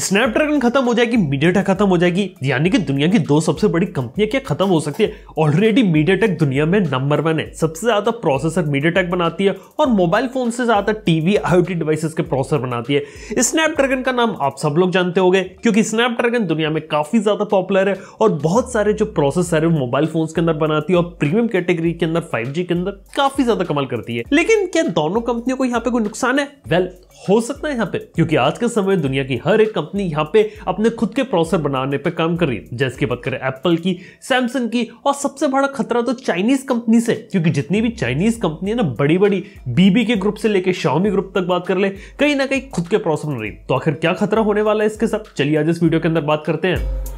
Snapdragon खत्म हो जाएगी मीडियाटेक खत्म हो जाएगी यानी कि दुनिया की दो सबसे बड़ी कंपनियां क्या खत्म हो सकती है ऑलरेडी मीडियाटेक दुनिया में नंबर वन है सबसे ज्यादा प्रोसेसर मीडियाटेक बनाती है और मोबाइल फोन से ज्यादा टीवी आईओटी डिवाइसेस के प्रोसेसर बनाती है स्नैपड्रैगन का नाम आप सब लोग जानते हो क्योंकि स्नैपड्रैगन दुनिया में काफी ज्यादा पॉपुलर है और बहुत सारे जो प्रोसेसर है मोबाइल फोन के अंदर बनाती है और प्रीमियम कैटेगरी के अंदर फाइव के अंदर काफी ज्यादा कमाल करती है लेकिन क्या दोनों कंपनियों को यहाँ पे कोई नुकसान है वेल हो सकता है यहाँ पे क्योंकि आज के समय दुनिया की हर एक कंपनी यहाँ पे अपने खुद के प्रोसेसर बनाने पर काम कर रही है जैसे की बात करें एप्पल की सैमसंग की और सबसे बड़ा खतरा तो चाइनीज कंपनी से क्योंकि जितनी भी चाइनीज कंपनी है ना बड़ी बड़ी बीबी के ग्रुप से लेकर शाओमी ग्रुप तक बात कर ले कहीं ना कहीं खुद के प्रोसेसर बन रही तो आखिर क्या खतरा होने वाला है इसके साथ चलिए आज इस वीडियो के अंदर बात करते हैं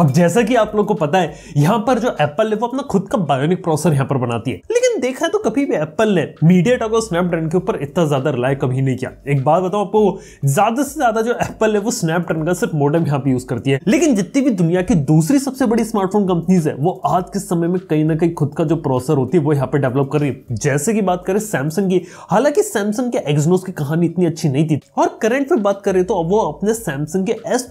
अब जैसा कि आप लोग को पता है यहां पर जो एप्पल है वो अपना खुद का बायोनिक प्रोसेसर यहां पर बनाती है लेकिन देखा तो कभी भी एप्पल ने मीडिया टेक और स्नैपड्रैगन के ऊपर इतना ज्यादा रिलाय कभी नहीं किया एक बात बताओ आपको ज्यादा से ज्यादा जो एप्पल है वो स्नैपड्रैगन का सिर्फ मोडम यहाँ पे यूज करती है लेकिन जितनी भी दुनिया की दूसरी सबसे बड़ी स्मार्टफोन कंपनीज है वो आज के समय में कहीं ना कहीं खुद का जो प्रोसेसर होती है वो यहाँ पे डेवलप कर रही है जैसे की बात करें सैमसंग की हालांकि सैमसंग के एक्सनोस की कहानी इतनी अच्छी नहीं थी और करंट में बात करें तो वो अपने सैमसंग के एस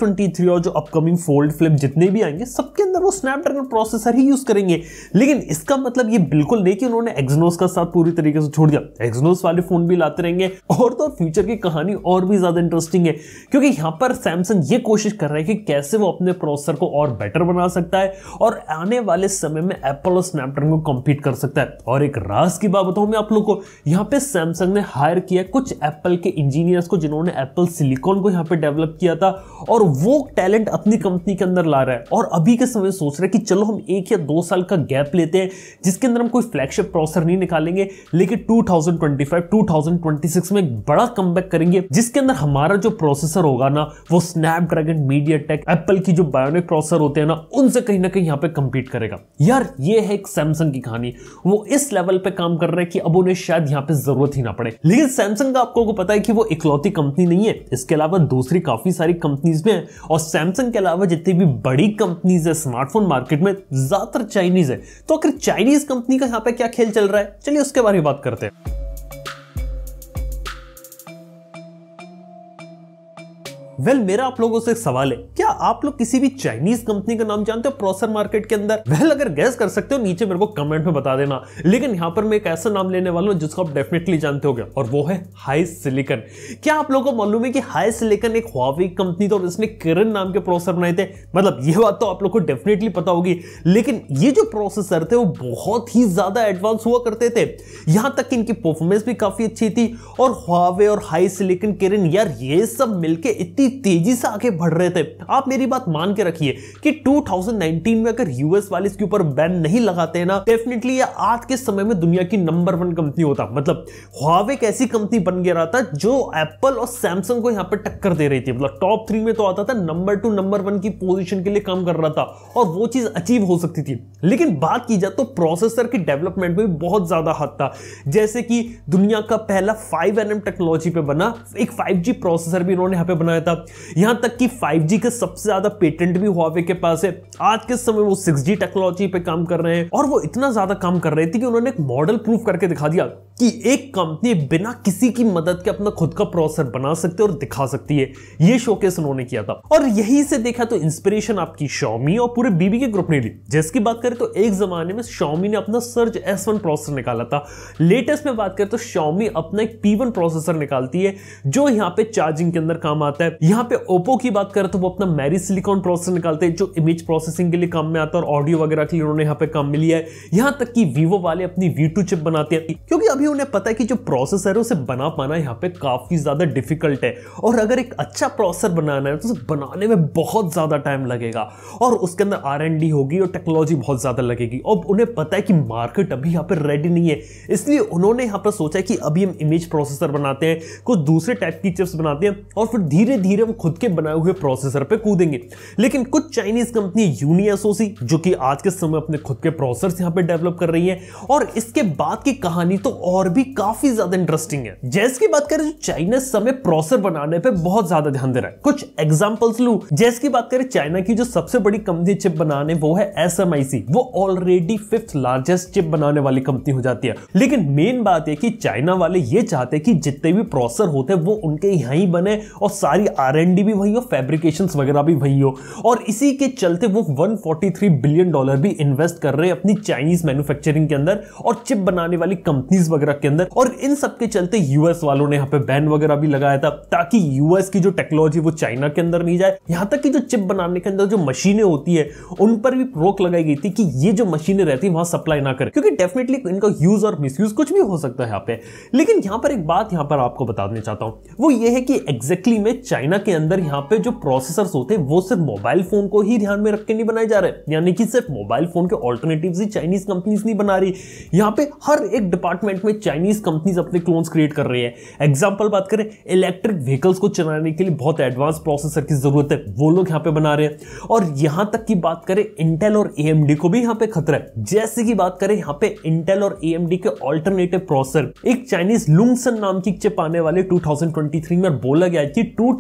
और जो अपकमिंग फोल्ड फ्लिप जितने भी आएंगे सबके अंदर वो स्नैपड्रैगन प्रोसेसर ही यूज करेंगे लेकिन इसका मतलब ये बिल्कुल नहीं कि उन्होंने एक्सनोस का साथ पूरी तरीके से छोड़ दिया एक्सनोस वाले फोन भी लाते रहेंगे और तो फ्यूचर की कहानी और भी ज्यादा इंटरेस्टिंग है क्योंकि यहां पर सैमसंग ये कोशिश कर रहा है कि कैसे वो अपने प्रोसेसर को और बेटर बना सकता है और आने वाले समय में एप्पल और स्नैपड्रैगन को कम्पीट कर सकता है और एक रास की बात बताऊं मैं आप लोग को यहाँ पे सैमसंग ने हायर किया कुछ एप्पल के इंजीनियर्स को जिन्होंने एप्पल सिलिकॉन को यहाँ पे डेवलप किया था और वो टैलेंट अपनी कंपनी के अंदर ला रहा है और अभी के समय सोच रहे कि चलो हम एक या दो साल का गैप लेते हैं जिसके अंदर हम कोई फ्लैगशिप रोस्टर नहीं निकालेंगे लेकिन 2025 2026 में एक बड़ा कम करेंगे जिसके अंदर हमारा जो प्रोसेसर होगा ना वो Snapdragon MediaTek Apple की जो बायोनिक प्रोसेसर होते हैं ना उनसे कहीं ना कहीं यहाँ पे कंपीट करेगा यार ये है एक सैमसंग की कहानी वो इस लेवल पे काम कर रहे हैं कि अब उन्हें शायद यहाँ पे जरूरत ही ना पड़े लेकिन सैमसंग का आपको को पता है कि वो इकलौती कंपनी नहीं है इसके अलावा दूसरी काफी सारी कंपनीज में है और सैमसंग के अलावा जितनी भी बड़ी कंपनीज है स्मार्टफोन मार्केट में ज्यादातर चाइनीज है तो आखिर चाइनीज कंपनी का यहाँ पे क्या खेल चल रहा है चलिए उसके बारे में बात करते हैं वेल well, मेरा आप लोगों से एक सवाल है क्या आप लोग किसी भी चाइनीज कंपनी का नाम जानते हो प्रोसर मार्केट के अंदर वेल well, अगर गैस कर सकते हो नीचे मेरे को कमेंट में बता देना लेकिन यहां पर मैं एक ऐसा नाम लेने वाला हूं जिसको आप डेफिनेटली जानते हो और वो है हाई सिलिकन क्या आप लोगों को मालूम है कि हाई सिलिकन एक हुआवी कंपनी था और इसने किरण नाम के प्रोसेसर बनाए थे मतलब ये बात तो आप लोग को डेफिनेटली पता होगी लेकिन ये जो प्रोसेसर थे वो बहुत ही ज्यादा एडवांस हुआ करते थे यहां तक इनकी परफॉर्मेंस भी काफी अच्छी थी और हुआवे और हाई सिलिकन किरण यार ये सब मिलकर इतनी इतनी तेजी से आगे बढ़ रहे थे आप मेरी बात मान के रखिए कि 2019 में अगर यूएस वाले इसके ऊपर बैन नहीं लगाते हैं ना डेफिनेटली ये आज के समय में दुनिया की नंबर वन कंपनी होता मतलब हुआवे एक ऐसी कंपनी बन गया रहा था जो एप्पल और सैमसंग को यहाँ पर टक्कर दे रही थी मतलब टॉप थ्री में तो आता था नंबर टू नंबर वन की पोजिशन के लिए काम कर रहा था और वो चीज अचीव हो सकती थी लेकिन बात की जाए तो प्रोसेसर की डेवलपमेंट में बहुत ज्यादा हाथ था जैसे कि दुनिया का पहला फाइव एन टेक्नोलॉजी पे बना एक फाइव प्रोसेसर भी इन्होंने यहाँ पे बनाया था था यहाँ तक कि 5G के सबसे ज्यादा पेटेंट भी हुआवे के पास है आज के समय वो 6G टेक्नोलॉजी पे काम कर रहे हैं और वो इतना ज्यादा काम कर रहे थे कि उन्होंने एक मॉडल प्रूफ करके दिखा दिया कि एक कंपनी बिना किसी की मदद के अपना खुद का प्रोसेसर बना सकती है और दिखा सकती है ये शोकेस उन्होंने किया था और यही से देखा तो इंस्पिरेशन आपकी शॉमी और पूरे बीबी के ग्रुप ने ली जिसकी बात करें तो एक जमाने में शॉमी ने अपना सर्च एस वन प्रोसेसर निकाला था लेटेस्ट में बात करें तो शॉमी अपना एक पी वन प्रोसेसर निकालती है जो यहाँ पे चार्जिंग के अंदर काम आता है यहाँ पे ओप्पो की बात करें तो वो अपना मैरी सिलिकॉन प्रोसेसर निकालते हैं जो इमेज प्रोसेसिंग के लिए काम में आता है और ऑडियो वगैरह के लिए उन्होंने यहाँ पे काम में लिया है यहाँ तक कि वीवो वाले अपनी वी चिप बनाते हैं क्योंकि अभी भी उन्हें पता है कि जो प्रोसेसर है उसे बना पाना यहाँ पे काफ़ी ज़्यादा डिफिकल्ट है और अगर एक अच्छा प्रोसेसर बनाना है तो उसे बनाने में बहुत ज़्यादा टाइम लगेगा और उसके अंदर आर एंड डी होगी और टेक्नोलॉजी बहुत ज़्यादा लगेगी और उन्हें पता है कि मार्केट अभी यहाँ पर रेडी नहीं है इसलिए उन्होंने यहाँ पर सोचा कि अभी हम इमेज प्रोसेसर बनाते हैं कुछ दूसरे टाइप की चिप्स बनाते हैं और फिर धीरे धीरे हम खुद के बनाए हुए प्रोसेसर पर कूदेंगे लेकिन कुछ चाइनीज कंपनी यूनियसोसी जो कि आज के समय अपने खुद के प्रोसेसर यहाँ पर डेवलप कर रही है और इसके बाद की कहानी तो और भी काफी ज्यादा इंटरेस्टिंग है जैस की बात करें जो चाइना समय प्रोसेसर बनाने पे बहुत ज्यादा ध्यान दे रहा है कुछ एग्जाम्पल्स लू जैस की बात करें चाइना की जो सबसे बड़ी कंपनी चिप बनाने वो है एस वो ऑलरेडी फिफ्थ लार्जेस्ट चिप बनाने वाली कंपनी हो जाती है लेकिन मेन बात है कि चाइना वाले ये चाहते हैं कि जितने भी प्रोसेसर होते हैं वो उनके यहाँ ही बने और सारी आर भी वही हो फेब्रिकेशन वगैरह भी वही हो और इसी के चलते वो 143 बिलियन डॉलर भी इन्वेस्ट कर रहे हैं अपनी चाइनीज मैन्युफैक्चरिंग के अंदर और चिप बनाने वाली कंपनीज वगैरह वगैरह के अंदर और इन सब के चलते यूएस वालों ने यहाँ पे बैन वगैरह भी लगाया था ताकि यूएस की जो टेक्नोलॉजी वो चाइना के अंदर नहीं जाए यहाँ तक कि जो चिप बनाने के अंदर जो मशीनें होती है उन पर भी रोक लगाई गई थी कि ये जो मशीनें रहती है वहां सप्लाई ना करें क्योंकि डेफिनेटली इनका यूज और मिस कुछ भी हो सकता है यहाँ पे लेकिन यहाँ पर एक बात यहाँ पर आपको बता देना चाहता हूँ वो ये है कि एग्जैक्टली में चाइना के अंदर यहाँ पे जो प्रोसेसर होते हैं वो सिर्फ मोबाइल फोन को ही ध्यान में रख के नहीं बनाए जा रहे यानी कि सिर्फ मोबाइल फोन के ऑल्टरनेटिव ही चाइनीज कंपनीज नहीं बना रही यहाँ पे हर एक डिपार्टमेंट में बड़े चाइनीज कंपनीज अपने क्लोन्स क्रिएट कर रही है एग्जाम्पल बात करें इलेक्ट्रिक व्हीकल्स को चलाने के लिए बहुत एडवांस प्रोसेसर की जरूरत है वो लोग यहाँ पे बना रहे हैं और यहाँ तक की बात करें इंटेल और ए को भी यहाँ पे खतरा है जैसे की बात करें यहाँ पे इंटेल और ए के ऑल्टरनेटिव प्रोसेसर एक चाइनीज लुंगसन नाम की चिप आने वाले टू में और बोला गया कि टू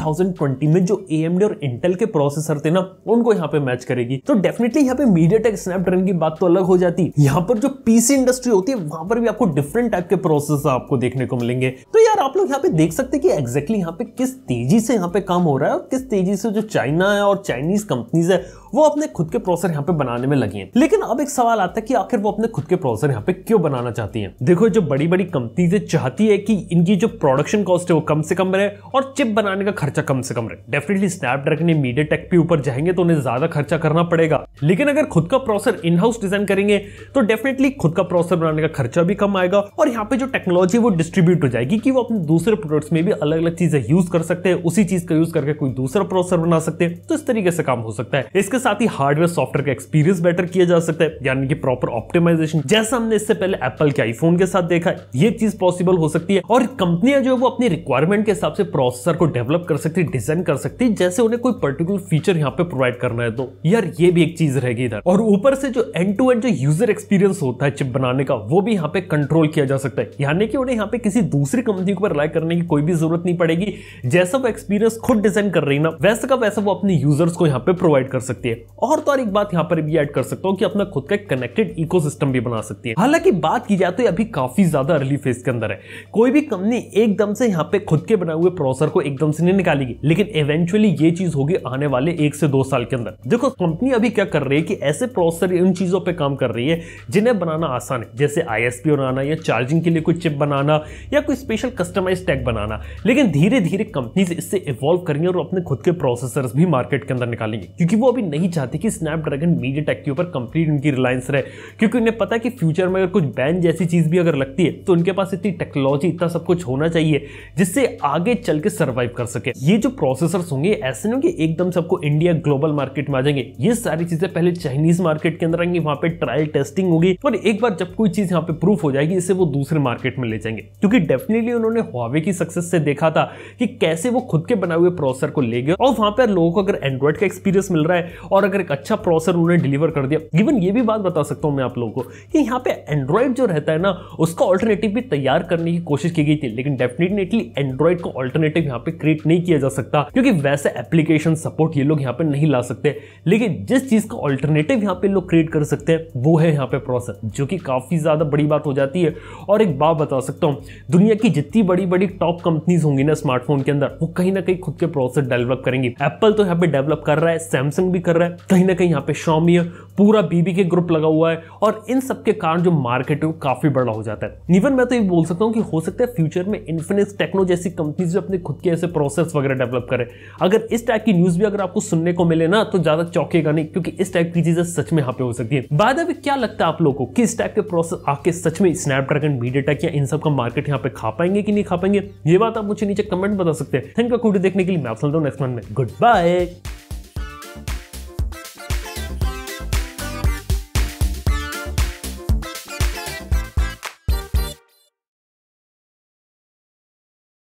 में जो ए और इंटेल के प्रोसेसर थे ना उनको यहाँ पे मैच करेगी तो डेफिनेटली यहाँ पे मीडिया टेक स्नैपड्रैगन की बात तो अलग हो जाती है यहाँ पर जो पीसी इंडस्ट्री होती है वहां पर भी आपको डिफरेंट टाइप टाइप के प्रोसेस आपको देखने को मिलेंगे तो यार आप लोग यहाँ पे देख सकते हैं कि एग्जैक्टली यहाँ पे किस तेजी से यहाँ पे काम हो रहा है और किस तेजी से जो चाइना है और चाइनीज कंपनीज है वो अपने खुद के प्रोसेसर यहाँ पे बनाने में लगी है लेकिन अब एक सवाल आता है कि आखिर वो अपने खुद के प्रोसेसर यहाँ पे क्यों बनाना चाहती है देखो जो बड़ी बड़ी कंपनी चाहती है कि इनकी जो प्रोडक्शन कॉस्ट है वो कम से कम रहे और चिप बनाने का खर्चा कम से कम रहे डेफिनेटली स्नैपड्रैगन या मीडिया टेक पे ऊपर जाएंगे तो उन्हें ज्यादा खर्चा करना पड़ेगा लेकिन अगर खुद का प्रोसेसर इन हाउस डिजाइन करेंगे तो डेफिनेटली खुद का प्रोसेसर बनाने का खर्चा भी कम आएगा और यहाँ पे जो टेक्नोलॉजी वो डिस्ट्रीब्यूट हो जाएगी कि वो अपने दूसरे प्रोडक्ट्स में भी अलग अलग चीजें यूज कर सकते हैं उसी चीज का यूज करके कोई दूसरा प्रोसेसर बना सकते हैं तो इस तरीके से काम हो सकता है इसके साथ ही हार्डवेयर सॉफ्टवेयर का एक्सपीरियंस बेटर किया जा सकता है यानी कि प्रॉपर ऑप्टिमाइजेशन जैसा हमने इससे पहले एप्पल के आईफोन के साथ देखा ये चीज पॉसिबल हो सकती है और कंपनियां जो है वो अपनी रिक्वायरमेंट के हिसाब से प्रोसेसर को डेवलप कर सकती है डिजाइन कर सकती है जैसे उन्हें कोई पर्टिकुलर फीचर यहाँ पे प्रोवाइड करना है तो यार ये भी एक चीज रहेगी इधर और ऊपर से जो एंड टू एंड जो यूजर एक्सपीरियंस होता है चिप बनाने का वो भी यहाँ पे कंट्रोल किया जा सकता है यानी कि उन्हें यहाँ पे किसी दूसरी कंपनी को रिलाई करने की कोई भी जरूरत नहीं पड़ेगी जैसा वो एक्सपीरियंस खुद डिजाइन कर रही ना वैसा का वैसा वो अपने यूजर्स को यहाँ पे प्रोवाइड कर सकती है और तो और एक बात यहाँ पर भी ऐड कर सकता हूँ कि अपना खुद का एक कनेक्टेड इको भी बना सकती है हालांकि बात की जाए तो अभी काफी ज्यादा अर्ली फेज के अंदर है कोई भी कंपनी एकदम से यहाँ पे खुद के बनाए हुए प्रोसेसर को एकदम से नहीं निकालेगी लेकिन इवेंचुअली ये चीज होगी आने वाले एक से दो साल के अंदर देखो कंपनी अभी क्या कर रही है कि ऐसे प्रोसेसर उन चीजों पर काम कर रही है जिन्हें बनाना आसान है जैसे आई बनाना या चार्जिंग के लिए कोई चिप बनाना या कोई स्पेशल कस्टमाइज टैग बनाना लेकिन धीरे धीरे कंपनीज इससे इवॉल्व करेंगे और अपने खुद के प्रोसेसर भी मार्केट के अंदर निकालेंगे क्योंकि वो अभी नहीं नहीं चाहती कि स्नैपड्रैगन मीडिया टेक के ऊपर कंप्लीट उनकी रिलायंस रहे क्योंकि उन्हें पता है कि फ्यूचर में अगर कुछ बैन जैसी चीज़ भी अगर लगती है तो उनके पास इतनी टेक्नोलॉजी इतना सब कुछ होना चाहिए जिससे आगे चल के सर्वाइव कर सके ये जो प्रोसेसर्स होंगे ऐसे नहीं होंगे एकदम सबको इंडिया ग्लोबल मार्केट में आ जाएंगे ये सारी चीज़ें पहले चाइनीज मार्केट के अंदर आएंगी वहाँ पे ट्रायल टेस्टिंग होगी और एक बार जब कोई चीज़ यहाँ पे प्रूफ हो जाएगी इसे वो दूसरे मार्केट में ले जाएंगे क्योंकि डेफिनेटली उन्होंने हुआवे की सक्सेस से देखा था कि कैसे वो खुद के बनाए हुए प्रोसेसर को ले गए और वहाँ पर लोगों को अगर एंड्रॉइड का एक्सपीरियंस मिल रहा है और अगर एक अच्छा प्रोसेसर उन्होंने डिलीवर कर दिया इवन ये भी बात बता सकता हूँ मैं आप लोगों को कि यहाँ पे एंड्रॉइड जो रहता है ना उसका ऑल्टरनेटिव भी तैयार करने की कोशिश की गई थी लेकिन डेफिनेटली एंड्रॉइड का ऑल्टरनेटिव यहाँ पे क्रिएट नहीं किया जा सकता क्योंकि वैसे एप्लीकेशन सपोर्ट ये लोग यहाँ पे नहीं ला सकते लेकिन जिस चीज का ऑल्टरनेटिव यहाँ पे लोग क्रिएट कर सकते हैं वो है यहाँ पे प्रोसेसर जो कि काफी ज्यादा बड़ी बात हो जाती है और एक बात बता सकता हूँ दुनिया की जितनी बड़ी बड़ी टॉप कंपनीज होंगी ना स्मार्टफोन के अंदर वो कहीं ना कहीं खुद के प्रोसेसर डेवलप करेंगी एप्पल तो यहाँ पे डेवलप कर रहा है सैमसंग भी कर कर रहा है कहीं ना कहीं यहाँ पे शॉमी है पूरा बीबी के ग्रुप लगा हुआ है और इन सब के कारण जो मार्केट है वो काफी बड़ा हो जाता है इवन मैं तो ये बोल सकता हूँ कि हो सकता है फ्यूचर में इन्फिनिक्स टेक्नो जैसी कंपनीज भी अपने खुद के ऐसे प्रोसेस वगैरह डेवलप करें अगर इस टाइप की न्यूज भी अगर आपको सुनने को मिले ना तो ज्यादा चौकेगा नहीं क्योंकि इस टाइप की चीजें सच में यहाँ पे हो सकती है बाद अभी क्या लगता है आप लोगों को किस टाइप के प्रोसेस आके सच में स्नैपड्रैगन मीडियाटेक या इन सब का मार्केट यहाँ पे खा पाएंगे कि नहीं खा पाएंगे ये बात आप मुझे नीचे कमेंट बता सकते हैं थैंक यू देखने के लिए मैं आप सुनता हूँ नेक्स्ट मंथ में गुड बाय